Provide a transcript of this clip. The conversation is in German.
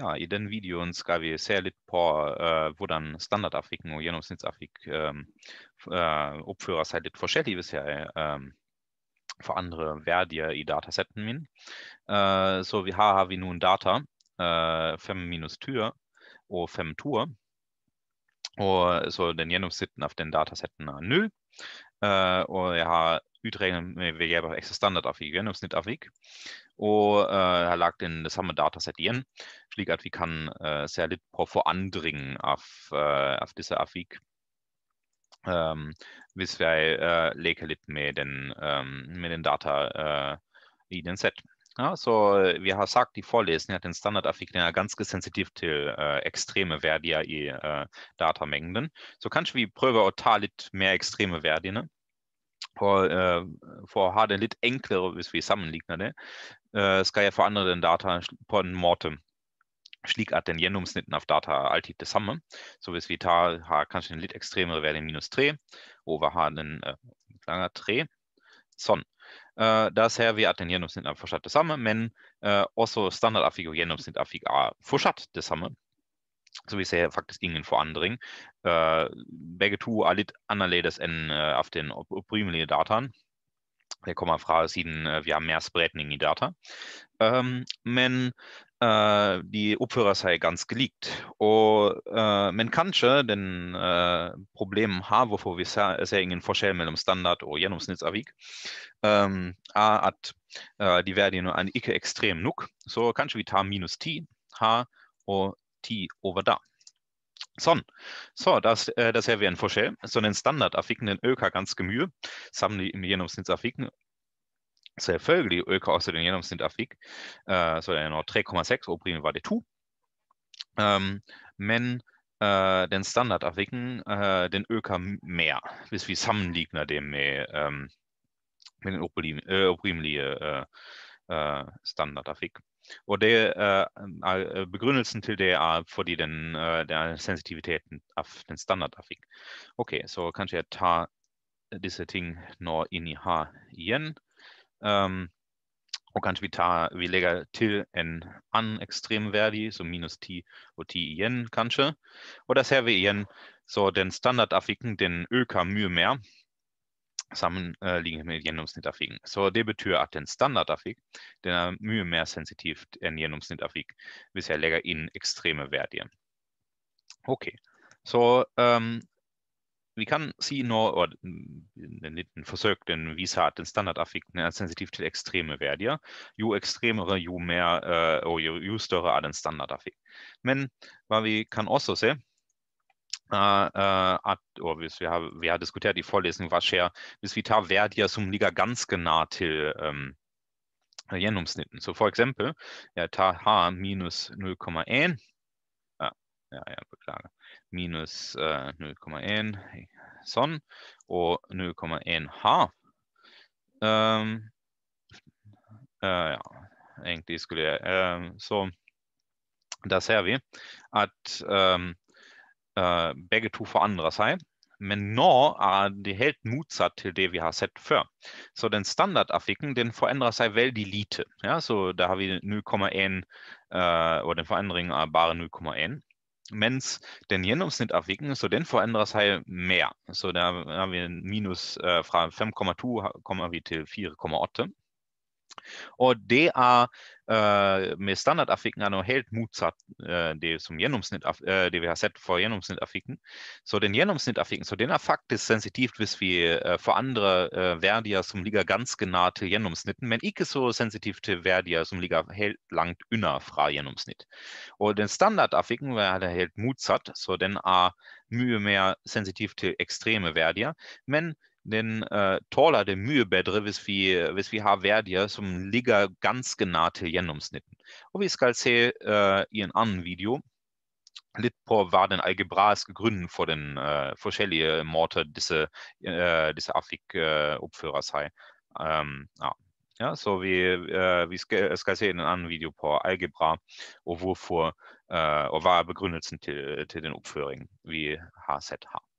ja, i den videoen skal vi se litt på uh, hvordan standardavviken og gjennomsnittsavvik um, uh, eh, eh, oppfører seg litt forskjellig hvis jeg um, forandrer verdier i datasetten min. Uh, så vi, har har vi noen data. fem minus tur og fem tur Og så den gjennomsnitten av den datasetten er null. og jeg har Utrecht weergaven extra standaard afvigen of snit afvik. Og uh, her äh, lagt inn det samme datasettet igjen, slik at vi kan uh, äh, se litt på forandring av, uh, äh, av disse avvik. Um, ähm, hvis jeg uh, leker litt med den, um, ähm, med den data i den set. Ja, så vi har sagt i forelesningen at en standardavvik er ganske sensitiv til uh, ekstreme verdier i uh, datamengden. Så kanskje vi prøver å ta litt mer ekstreme verdiene vor, uh, øh, for har det litt enklere hvis wie sammenligner liegt, uh, øh, skal jeg forandre den dataen på en måte slik at den gjennomsnitten av data er alltid So wie es wie Tal, H, kannst du den Lit extremere werden, minus 3 over har den uh, øh, lange 3, sånn. Uh, da ser vi at den gjennomsnitten er fortsatt det samme, men uh, også standardavvik og gjennomsnittavvik er fortsatt det samme so som faktisk ingen forandring. Äh, begge to er litt annerledes enn äh, av den opprinnelige auf Det kommer fra siden vi har mer in ähm, äh, die data. men die oppfører sei ganz likt. Og, men kanskje den Problem problemet har, hvorfor vi ser, ingen forskjell mellom standard og gjennomsnittsavvik, er ähm, at de nur ein Icke extrem nuk. So kanskje wie ta minus 10 h, o tid over det. Sånn. Så da, da, ser vi en forskjell. Sånn en standardavviken den øker ganske mye sammenlignet med gjennomsnittsavviken. Selvfølgelig äh, øker også den gjennomsnittsavvik. Uh, så det er nå 3,6, opprinnelig war det 2. Um, men uh, den standardavviken uh, den øker mer hvis vi sammenligner det med, um, med den opprinnelige äh, uh, äh, standardavvik. Og det er begrunnelsen til det er fordi den, det er sensitiviteten av den standardtrafikk. OK, så kanskje jeg tar äh, disse ting nå inn i her igjen. Um, ähm, og kanskje vi, tar, vi legger til en annen ekstremverdi, så minus 10 og 10 igjen, kanskje. Og da ser vi igjen så den standardafikken den øker mye mer sammenlignet øh, med gjennomsnitt Så det betyr at den standard den er mye mer sensitivt enn gjennomsnitt av hvis jeg legger inn ekstreme verdier. Ok, så um, vi kan si nå og en liten forsøk den viser at den standardaffekten er sensitiv til ekstreme verdier. Jo ekstremere, jo mer øh, og jo, større er den standardaffekt. Men hva vi kan også se, Äh, äh, at, oh, wir, vi, har, vi har diskutert i forelesning hva skjer hvis vi tar verdier som ligger ganske genau nær til um, ähm, So, Så f.eks. ja, ta H minus 0,1. Ah, ja, ja, jeg beklager. Minus uh, 0,1 sånn, og 0,1 H. ähm, äh, ja, egentlig skulle jeg uh, ähm, Så da ser vi at ähm, eh, äh, begge to for andre seg. Men nå äh, a det helt motsatt til det vi har sett før. Så den standardartikkelen den forandrer seg veldig lite. Ja, så da har vi 0,1, uh, og den forandringen er äh, bare 0,1. Mens den gjennomsnittartikkelen så den forandrer seg mer. Så da har vi minus uh, fra 5,2 kommer vi til 4,8 det er uh, med standardavfikken er noe helt motsatt uh, øh, det, uh, det, vi har sett for gjennomsnittavfikken. Så den gjennomsnittavfikken så den er faktisk sensitivt hvis vi for andre verdier som ligger ganske nær til gjennomsnitten, men ikke så sensitivt til verdier som ligger helt langt unna fra gjennomsnitt. Og den standardavfikken er helt motsatt, så den er mye mer sensitiv til ekstreme verdier. men den äh, Taler de Mühe bedre, hvis vi, hvis vi har verdier som ligger ganske nær til Und wie vi skal se uh, äh, i en video Litpo war den algebraiske gegründet vor den uh, äh, forskjellige äh, måter disse, uh, disse affik oppfører seg um, ähm, ja. ja. wie vi, vi skal, skal, se i en annen video på algebra wo vor og war er begrunnelsen til, til den oppføringen vi har sett